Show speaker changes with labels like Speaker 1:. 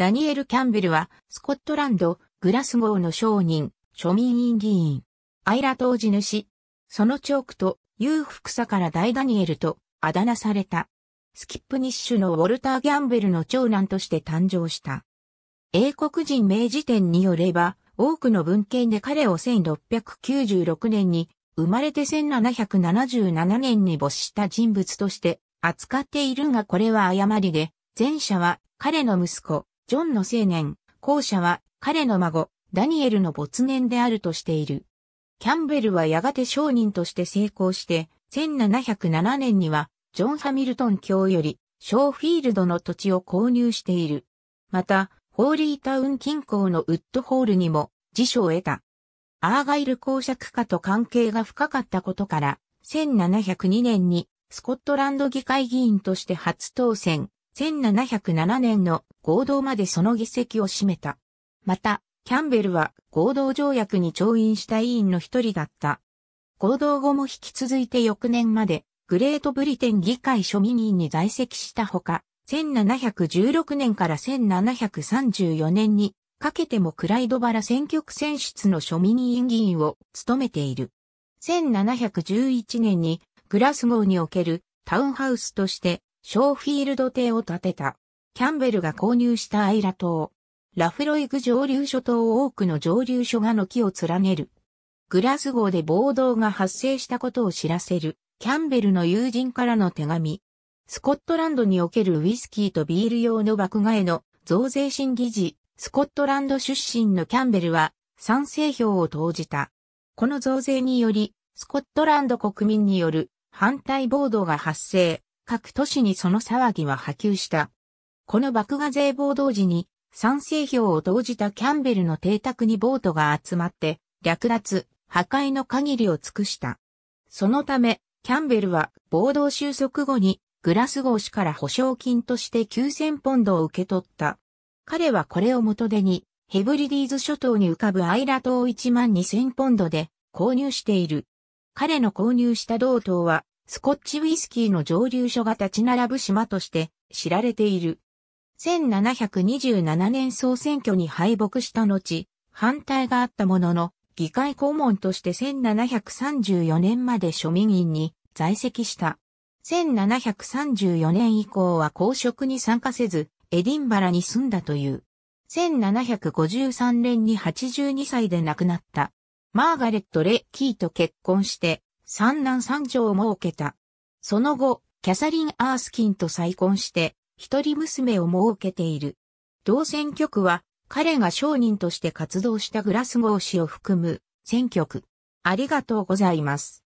Speaker 1: ダニエル・キャンベルは、スコットランド、グラスゴーの商人、庶民院議員、アイラ当時主、そのチョークと、裕福さから大ダニエルと、あだ名された。スキップニッシュのウォルター・ギャンベルの長男として誕生した。英国人名治典によれば、多くの文献で彼を1696年に、生まれて1777年に没した人物として扱っているがこれは誤りで、前者は彼の息子、ジョンの青年、後者は彼の孫、ダニエルの没年であるとしている。キャンベルはやがて商人として成功して、1707年には、ジョン・ハミルトン卿より、ショーフィールドの土地を購入している。また、ホーリータウン近郊のウッドホールにも、辞書を得た。アーガイル公爵家と関係が深かったことから、1702年に、スコットランド議会議員として初当選。1707年の合同までその議席を占めた。また、キャンベルは合同条約に調印した委員の一人だった。合同後も引き続いて翌年まで、グレートブリテン議会庶民院に在籍したほか、1716年から1734年にかけてもクライドバラ選挙区選出の庶民院議員を務めている。1711年にグラスゴーにおけるタウンハウスとしてショーフィールド邸を建てた。キャンベルが購入したアイラ島。ラフロイグ上流諸島多くの上流所が軒を連ねる。グラスゴーで暴動が発生したことを知らせる、キャンベルの友人からの手紙。スコットランドにおけるウイスキーとビール用の爆買いの増税審議時、スコットランド出身のキャンベルは賛成票を投じた。この増税により、スコットランド国民による反対暴動が発生。各都市にその騒ぎは波及した。この爆画税暴動時に、賛成票を投じたキャンベルの邸宅にボートが集まって、略奪、破壊の限りを尽くした。そのため、キャンベルは暴動収束後にグラスゴー氏から保証金として9000ポンドを受け取った。彼はこれを元手に、ヘブリディーズ諸島に浮かぶアイラ島1万2000ポンドで購入している。彼の購入した同島はスコッチウイスキーの蒸留所が立ち並ぶ島として知られている。1727年総選挙に敗北した後、反対があったものの、議会顧問として1734年まで庶民院に在籍した。1734年以降は公職に参加せず、エディンバラに住んだという。1753年に82歳で亡くなった。マーガレット・レ・キーと結婚して、三男三女を設けた。その後、キャサリン・アースキンと再婚して、一人娘を設けている。同選挙区は、彼が商人として活動したグラスゴー氏を含む選挙区。ありがとうございます。